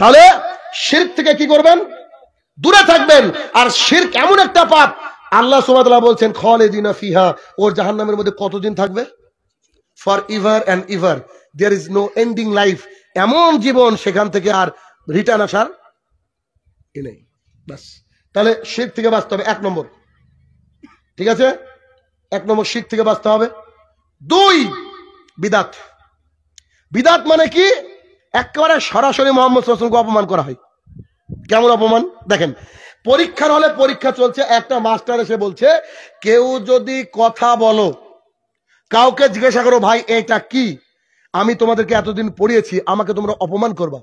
তাহলে শির্ক থেকে কি করবেন দূরে থাকবেন আর শির্ক এমন একটা পাপ আল্লাহ সুবাদলা বলছেন খলেদিনা ফিহা ওর জাহান নামের মধ্যে কতদিন থাকবে forever and ever there is no ending life এমন জীবন সেখান থেকে আর রিটার্ন আসার এ নেই বাস তাহলে শিখ থেকে বাঁচতে হবে এক নম্বর ঠিক আছে এক নম্বর শিখ থেকে বাঁচতে হবে দুই বিদাত বিদাত মানে কি একেবারে সরাসরি মোহাম্মদ রসুলকে অপমান করা হয় কেমন অপমান দেখেন পরীক্ষার হলে পরীক্ষা চলছে একটা মাস্টার এসে বলছে কেউ যদি কথা বলো কাউকে জিজ্ঞাসা করো ভাই এটা কি আমি তোমাদেরকে এতদিন পড়িয়েছি আমাকে তোমরা অপমান করবা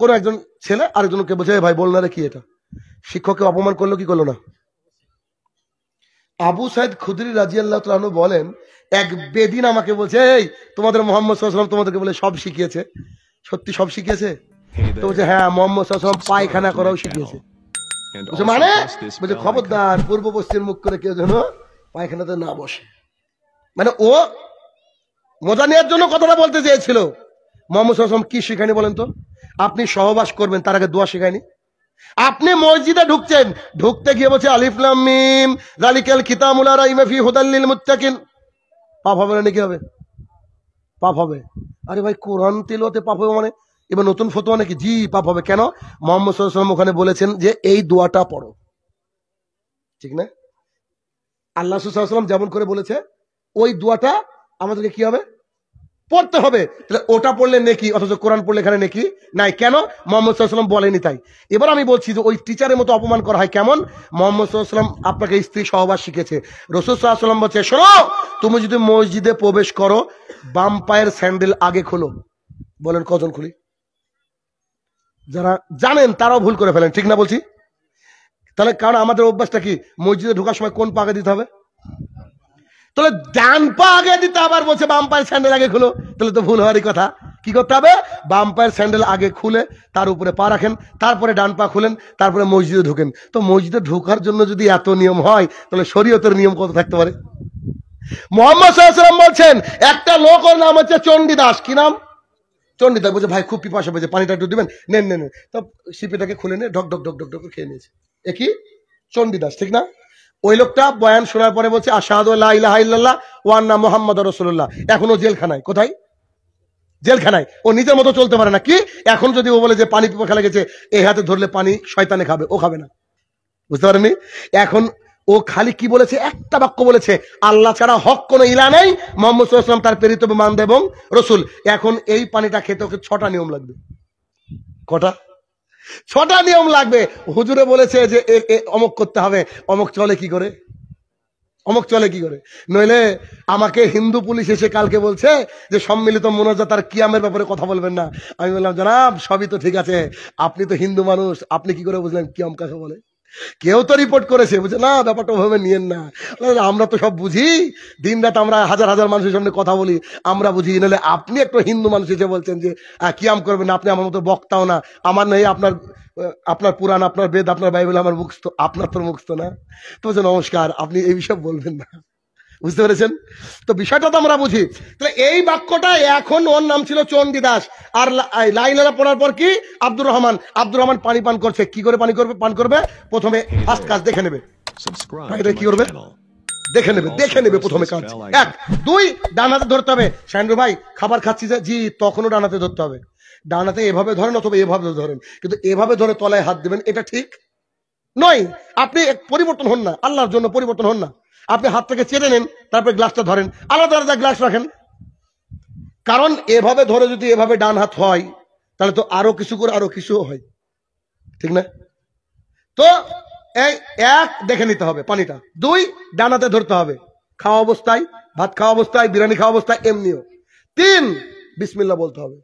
কোনো একজন ছেলে আরেকজনকে বোঝায় ভাই বল না রে কি এটা শিক্ষককে অপমান করলো কি করলো না আবু সাইদ খুদরি রাজি আল্লাহ তালু বলেন এক বেদিন আমাকে বলছে এই তোমাদের মোহাম্মদ তোমাদেরকে বলে সব শিখিয়েছে সত্যি সব শিখেছে তো বলছে হ্যাঁ মোহাম্মদ সাহসম পায়খানা করাও শিখিয়েছে বলছে মানে বলছে খবরদার পূর্ব পশ্চিম মুখ করে কেউ যেন পায়খানাতে না বসে মানে ও মজা নেওয়ার জন্য কথাটা বলতে চেয়েছিল মোহাম্মদ সাহসম কি শেখায়নি বলেন তো আপনি সহবাস করবেন তার আগে দোয়া শিখায়নি আপনি মসজিদে ঢুকছেন ঢুকতে গিয়ে বলছে আলিফলাম মিম রালিকাল খিতামুলারা ইমাফি হুদাল্লিল মুত্তাকিন পাপ হবে না নাকি হবে পাপ হবে আরে ভাই কোরআন তেলোয়াতে পাপ হবে মানে এবার নতুন ফতোয়া নাকি জি পাপ হবে কেন মোহাম্মদ সাল্লাম ওখানে বলেছেন যে এই দোয়াটা পড়ো ঠিক না আল্লাহ সাল্লাম যেমন করে বলেছে ওই দোয়াটা আমাদেরকে কি হবে পড়তে হবে তাহলে ওটা পড়লে নেকি অথচ কোরআন পড়লে এখানে নেকি নাই কেন মোহাম্মদ সাল্লাম বলেনি তাই এবার আমি বলছি যে ওই টিচারের মতো অপমান করা হয় কেমন মোহাম্মদ সাল্লাম আপনাকে স্ত্রী সহবাস শিখেছে রসুল সাল্লাম বলছে শোনো তুমি যদি মসজিদে প্রবেশ করো বাম পায়ের স্যান্ডেল আগে খোলো বলেন কজন খুলি যারা জানেন তারাও ভুল করে ফেলেন ঠিক না বলছি তাহলে কারণ আমাদের অভ্যাসটা কি মসজিদে ঢোকার সময় কোন পাকে দিতে হবে তাহলে ডান পা আগে দিতে আবার বলছে বাম পায়ের স্যান্ডেল আগে খুলো তাহলে তো ভুল হওয়ারই কথা কি করতে হবে বাম পায়ের স্যান্ডেল আগে খুলে তার উপরে পা রাখেন তারপরে ডান পা খুলেন তারপরে মসজিদে ঢুকেন তো মসজিদে ঢোকার জন্য যদি এত নিয়ম হয় তাহলে শরীয়তের নিয়ম কত থাকতে পারে মোহাম্মদ সাল্লাম বলছেন একটা লোক ওর নাম হচ্ছে চণ্ডীদাস কি নাম চণ্ডীদাস বলছে ভাই খুব পিপাসা পেয়েছে পানিটা একটু দিবেন নেন নেন তো সিপিটাকে খুলে নিয়ে ঢক ঢক ঢক ঢক ঢক খেয়ে নিয়েছে এ কি চণ্ডীদাস ঠিক না ওই লোকটা বয়ান শোনার পরে বলছে আশাহাদুল্লাহ মোহাম্মদ রসুল্লাহ এখনো জেলখানায় কোথায় জেলখানায় ও নিজের মতো চলতে পারে না কি এখন যদি ও বলে যে পানি পিপা খেলা গেছে এই হাতে ধরলে পানি শয়তানে খাবে ও খাবে না বুঝতে পারেনি এখন ও খালি কি বলেছে একটা বাক্য বলেছে আল্লাহ ছাড়া হক কোনো ইলা নেই মোহাম্মদ তার প্রেরিত মানবে এবং রসুল এখন এই পানিটা খেতে ওকে ছটা নিয়ম লাগবে কটা ছটা নিয়ম লাগবে হুজুরে বলেছে যে অমক করতে হবে অমক চলে কি করে অমক চলে কি করে নইলে আমাকে হিন্দু পুলিশ এসে কালকে বলছে যে সম্মিলিত মোনাজাত আর কিয়ামের ব্যাপারে কথা বলবেন না আমি বললাম জানাব সবই তো ঠিক আছে আপনি তো হিন্দু মানুষ আপনি কি করে বুঝলেন কিয়াম কাকে বলে কেউ তো রিপোর্ট করেছে বুঝে না ব্যাপারটা ওভাবে নিয়েন না আমরা তো সব বুঝি দিন রাত আমরা হাজার হাজার মানুষের সামনে কথা বলি আমরা বুঝি নাহলে আপনি একটা হিন্দু মানুষ এসে বলছেন যে হ্যাঁ, কি আম করবেন আপনি আমার মতো বক্তাও না আমার নেই আপনার আপনার পুরাণ আপনার বেদ আপনার বাইবেল আমার মুখস্থ আপনার তো মুখস্থ না তো নমস্কার আপনি এই বিষয়ে বলবেন না বুঝতে পেরেছেন তো বিষয়টা তো আমরা বুঝি তাহলে এই বাক্যটা এখন ওর নাম ছিল চন্ডী দাস আর লাইলারা পড়ার পর কি আব্দুর রহমান আব্দুর রহমান পানি পান করছে কি করে পানি করবে পান করবে প্রথমে ফার্স্ট কাজ দেখে নেবে কি করবে দেখে নেবে দেখে নেবে প্রথমে কাজ এক দুই ডানাতে ধরতে হবে শাহিনু ভাই খাবার খাচ্ছি যে জি তখনও ডানাতে ধরতে হবে ডানাতে এভাবে ধরেন অথবা এভাবে ধরেন কিন্তু এভাবে ধরে তলায় হাত দেবেন এটা ঠিক নয় আপনি পরিবর্তন হন না আল্লাহর জন্য পরিবর্তন হন না আপনি হাত থেকে চেনে নেন তারপরে গ্লাসটা ধরেন আলাদা আলাদা গ্লাস রাখেন কারণ এভাবে ধরে যদি এভাবে ডান হাত হয় তাহলে তো আরো কিছু করে আরো কিছু হয় ঠিক না তো এই এক দেখে নিতে হবে পানিটা দুই ডান হাতে ধরতে হবে খাওয়া অবস্থায় ভাত খাওয়া অবস্থায় বিরিয়ানি খাওয়া অবস্থায় এমনিও তিন বিসমিল্লা বলতে হবে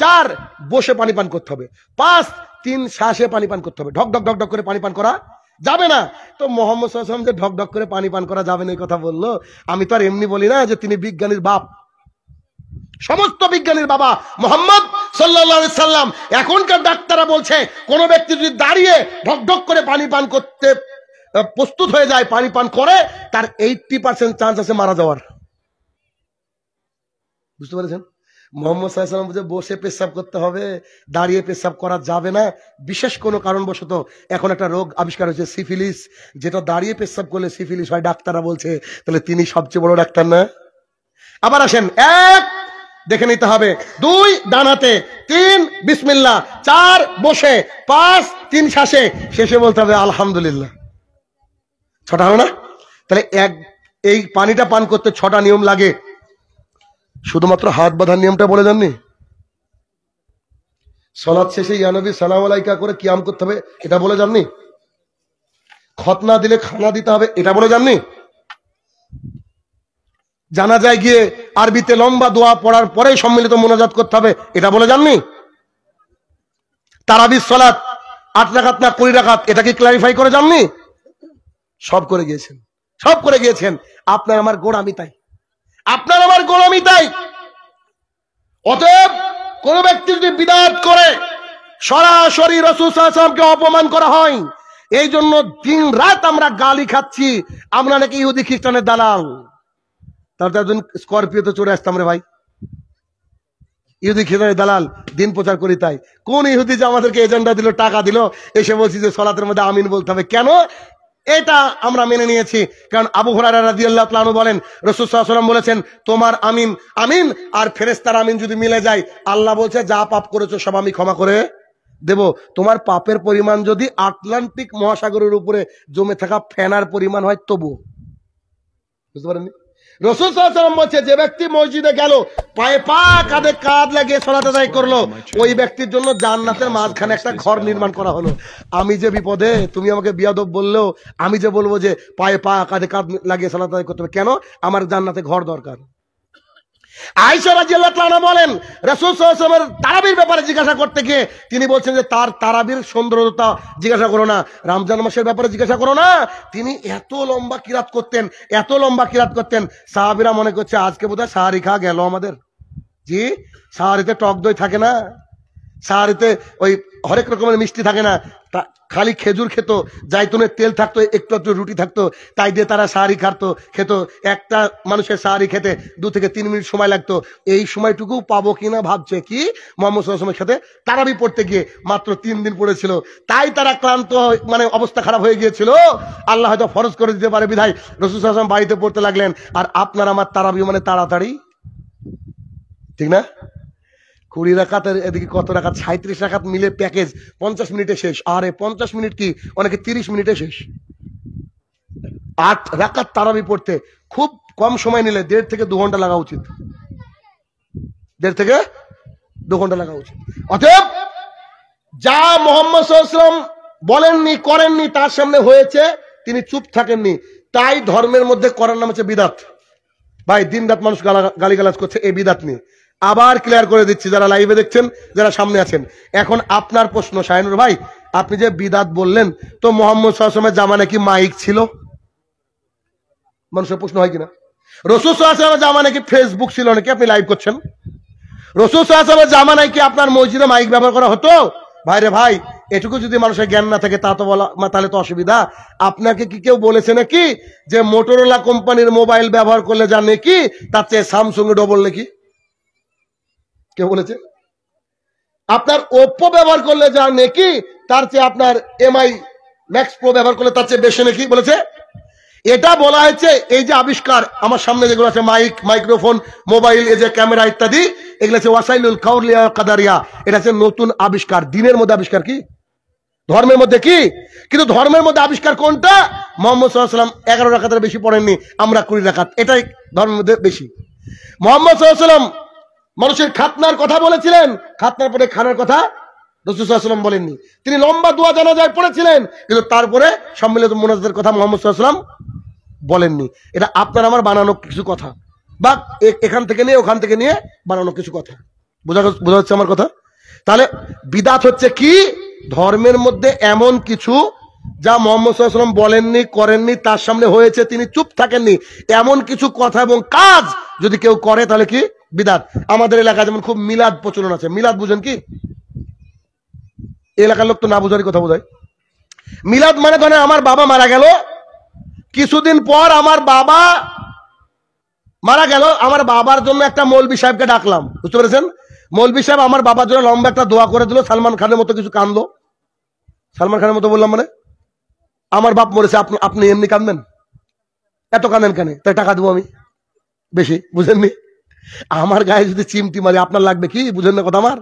চার বসে পানি পান করতে হবে পাঁচ তিন শ্বাসে পানি পান করতে হবে ঢক ঢক ঢক ঢক করে পানি পান করা যাবে না তো মোহাম্মদ সাল্লাম যে ঢক ঢক করে পানি পান করা যাবে না এই কথা বললো আমি তো আর এমনি বলি না যে তিনি বিজ্ঞানীর বাপ সমস্ত বিজ্ঞানীর বাবা মোহাম্মদ সাল্লাম এখনকার ডাক্তাররা বলছে কোন ব্যক্তি যদি দাঁড়িয়ে ঢক ঢক করে পানি পান করতে প্রস্তুত হয়ে যায় পানি পান করে তার এইটি পার্সেন্ট চান্স আছে মারা যাওয়ার বুঝতে পেরেছেন মোহাম্মদ সাল্লাম বলছে বসে পেশাব করতে হবে দাঁড়িয়ে পেশাব করা যাবে না বিশেষ কোনো কারণবশত এখন একটা রোগ আবিষ্কার হয়েছে সিফিলিস যেটা দাঁড়িয়ে পেশাব করলে সিফিলিস হয় ডাক্তাররা বলছে তাহলে তিনি সবচেয়ে বড় ডাক্তার না আবার আসেন এক দেখে নিতে হবে দুই ডানাতে তিন বিসমিল্লা চার বসে পাঁচ তিন শ্বাসে শেষে বলতে হবে আলহামদুলিল্লাহ ছটা হবে না তাহলে এক এই পানিটা পান করতে ছটা নিয়ম লাগে শুধুমাত্র হাত বাঁধার নিয়মটা বলে দেননি সলাদ শেষে ইয়ানবী সালাম করে কিয়াম করতে হবে এটা বলে যাননি খতনা দিলে খানা দিতে হবে এটা বলে যাননি জানা যায় গিয়ে আরবিতে লম্বা দোয়া পড়ার পরে সম্মিলিত মোনাজাত করতে হবে এটা বলে যাননি তারাবির সলাদ আট রাখাত না কুড়ি রাখাত এটা কি ক্লারিফাই করে যাননি সব করে গিয়েছেন সব করে গিয়েছেন আপনার আমার গোড় আমি তাই আপনার আমার গোলামি তাই অতএব কোন ব্যক্তি যদি বিদাত করে সরাসরি সাহসামকে অপমান করা হয় এই জন্য দিন রাত আমরা গালি খাচ্ছি আমরা নাকি ইহুদি খ্রিস্টানের দালাল তার একজন স্করপিওতে চলে আসতাম রে ভাই ইহুদি খ্রিস্টানের দালাল দিন প্রচার করি তাই কোন ইহুদি যে আমাদেরকে এজেন্ডা দিল টাকা দিল এসে বলছি যে সলাতের মধ্যে আমিন বলতে হবে কেন এটা আমরা মেনে নিয়েছি কারণ আবু হরারা বলেন রসুসাল্লাম বলেছেন তোমার আমিন আমিন আর ফেরেস্তার আমিন যদি মিলে যায় আল্লাহ বলছে যা পাপ করেছো সব আমি ক্ষমা করে দেব তোমার পাপের পরিমাণ যদি আটলান্টিক মহাসাগরের উপরে জমে থাকা ফেনার পরিমাণ হয় তবু বুঝতে পারেননি রসুল বলছে যে ব্যক্তি মসজিদে গেল পায়ে পা কাঁধে কাঁধ লাগিয়ে সলাতে দায় করলো ওই ব্যক্তির জন্য জান্নাতের মাঝখানে একটা ঘর নির্মাণ করা হলো আমি যে বিপদে তুমি আমাকে বিয়াদব বললেও আমি যে বলবো যে পায়ে পা কাঁধে কাঁধ লাগিয়ে সলাতে করতে হবে কেন আমার জান্নাতে ঘর দরকার আয়সারা জেলাতলানা বলেন রাসুল তারাবির ব্যাপারে জিজ্ঞাসা করতে গিয়ে তিনি বলছেন যে তার তারাবির সৌন্দর্যতা জিজ্ঞাসা করো না রামজান মাসের ব্যাপারে জিজ্ঞাসা করো না তিনি এত লম্বা কিরাত করতেন এত লম্বা কিরাত করতেন সাহাবিরা মনে করছে আজকে বোধহয় সাহারি খা গেল আমাদের জি সাহারিতে টক দই থাকে না সাহারিতে ওই হরেক রকমের মিষ্টি থাকে না খালি খেজুর খেত জাইতুনের তেল থাকতো একটু একটু রুটি থাকতো তাই দিয়ে তারা সাহারি খাতো খেত একটা মানুষের সাহারি খেতে দু থেকে তিন মিনিট সময় লাগতো এই সময়টুকু পাবো কিনা ভাবছে কি মোহাম্মদ সাল্লামের সাথে তারাবি পড়তে গিয়ে মাত্র তিন দিন পড়েছিল তাই তারা ক্লান্ত মানে অবস্থা খারাপ হয়ে গিয়েছিল আল্লাহ হয়তো ফরজ করে দিতে পারে বিধায় রসুল বাড়িতে পড়তে লাগলেন আর আপনার আমার তারাবি মানে তাড়াতাড়ি ঠিক না কুড়ি রাখাতের এদিকে কত রাখাত সাঁত্রিশ রাখাত মিলে প্যাকেজ পঞ্চাশ মিনিটে শেষ আরে পঞ্চাশ মিনিট কি অনেকে তিরিশ মিনিটে শেষ আট রাখাত তারাবি পড়তে খুব কম সময় নিলে দেড় থেকে দু ঘন্টা লাগা উচিত দেড় থেকে দু ঘন্টা লাগা উচিত অতএব যা মোহাম্মদ সাল্লাম বলেননি করেননি তার সামনে হয়েছে তিনি চুপ থাকেননি তাই ধর্মের মধ্যে করার নাম হচ্ছে বিদাত ভাই দিন রাত মানুষ গালিগালাজ করছে এই বিদাত নিয়ে আবার ক্লিয়ার করে দিচ্ছি যারা লাইভে দেখছেন যারা সামনে আছেন এখন আপনার প্রশ্ন শাহিনুর ভাই আপনি যে বিদাত বললেন তো মোহাম্মদ সাহসমের জামা কি মাইক ছিল মানুষের প্রশ্ন হয় কিনা রসুল সাহসমের জামা কি ফেসবুক ছিল নাকি আপনি লাইভ করছেন রসুল সাহসমের জামানায় কি আপনার মসজিদে মাইক ব্যবহার করা হতো ভাই রে ভাই এটুকু যদি মানুষের জ্ঞান না থাকে তা তো বলা তাহলে তো অসুবিধা আপনাকে কি কেউ বলেছে নাকি যে মোটোরোলা কোম্পানির মোবাইল ব্যবহার করলে যা নাকি তার চেয়ে স্যামসুং ডবল নাকি কে বলেছে আপনার ওপো ব্যবহার করলে যা নেকি তার চেয়ে আপনার এমআই ম্যাক্স প্রো ব্যবহার করলে তার চেয়ে বেশি নেকি বলেছে এটা বলা হয়েছে এই যে আবিষ্কার আমার সামনে যেগুলো আছে মাইক মাইক্রোফোন মোবাইল এই যে ক্যামেরা ইত্যাদি এগুলো আছে ওয়াসাইলুল কাউরিয়া কাদারিয়া এটা হচ্ছে নতুন আবিষ্কার দিনের মধ্যে আবিষ্কার কি ধর্মের মধ্যে কি কিন্তু ধর্মের মধ্যে আবিষ্কার কোনটা মোহাম্মদ সাল্লাম এগারো রাখাতের বেশি পড়েননি আমরা কুড়ি রাখাত এটাই ধর্মের মধ্যে বেশি মোহাম্মদ সাল্লাম মানুষের খাতনার কথা বলেছিলেন খাতনার পরে খানার কথা রসুলাম বলেননি তিনি লম্বা দোয়া জানাজায় পড়েছিলেন কিন্তু তারপরে সম্মিলিত মোনাজাতের কথা মোহাম্মদ সাল্লাম বলেননি এটা আপনার আমার বানানো কিছু কথা বা এখান থেকে নিয়ে ওখান থেকে নিয়ে বানানো কিছু কথা বোঝা বোঝা যাচ্ছে আমার কথা তাহলে বিদাত হচ্ছে কি ধর্মের মধ্যে এমন কিছু যা মোহাম্মদ সাল্লাম বলেননি করেননি তার সামনে হয়েছে তিনি চুপ থাকেননি এমন কিছু কথা এবং কাজ যদি কেউ করে তাহলে কি বিদাত আমাদের এলাকায় যেমন খুব মিলাদ প্রচলন আছে মিলাদ বুঝেন কি এলাকার লোক তো না বোঝারই কথা বোঝায় মিলাদ মানে ধরেন আমার বাবা মারা গেল কিছুদিন পর আমার বাবা মারা গেল আমার বাবার জন্য একটা মৌলবি সাহেবকে ডাকলাম বুঝতে পেরেছেন মৌলবি সাহেব আমার বাবার জন্য লম্বা একটা দোয়া করে দিল সালমান খানের মতো কিছু কান্দ সালমান খানের মতো বললাম মানে আমার বাপ মরেছে আপনি আপনি এমনি কান্দেন এত কান্দেন কেন তাই টাকা দেবো আমি বেশি বুঝেননি আমার গায়ে যদি চিমটি মারি আপনার লাগবে কি বুঝেন না কথা আমার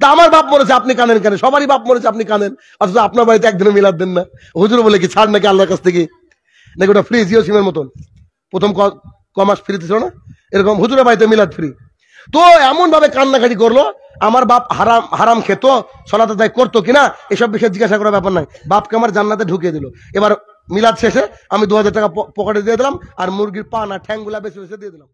তা আমার বাপ মরেছে আপনি কানেন কেন সবারই বাপ মরেছে আপনি কানেন অথচ আপনার বাড়িতে একদিনও মিলাদ দেন না হুজুর বলে কি ছাড় নাকি আল্লাহর কাছ থেকে নাকি ওটা ফ্রি জিও সিমের মতন প্রথম কমাস ফ্রি ছিল না এরকম হুজুরের বাড়িতে মিলাদ ফ্রি তো এমন ভাবে কান্নাকাটি করলো আমার বাপ হারাম হারাম খেত সলাতে তাই করতো কিনা এসব বিষয়ে জিজ্ঞাসা করার ব্যাপার নাই বাপকে আমার জান্নাতে ঢুকিয়ে দিল এবার মিলাদ শেষে আমি দু টাকা পকেটে দিয়ে দিলাম আর মুরগির পা না ঠ্যাংগুলা বেছে বেছে দিয়ে দিলাম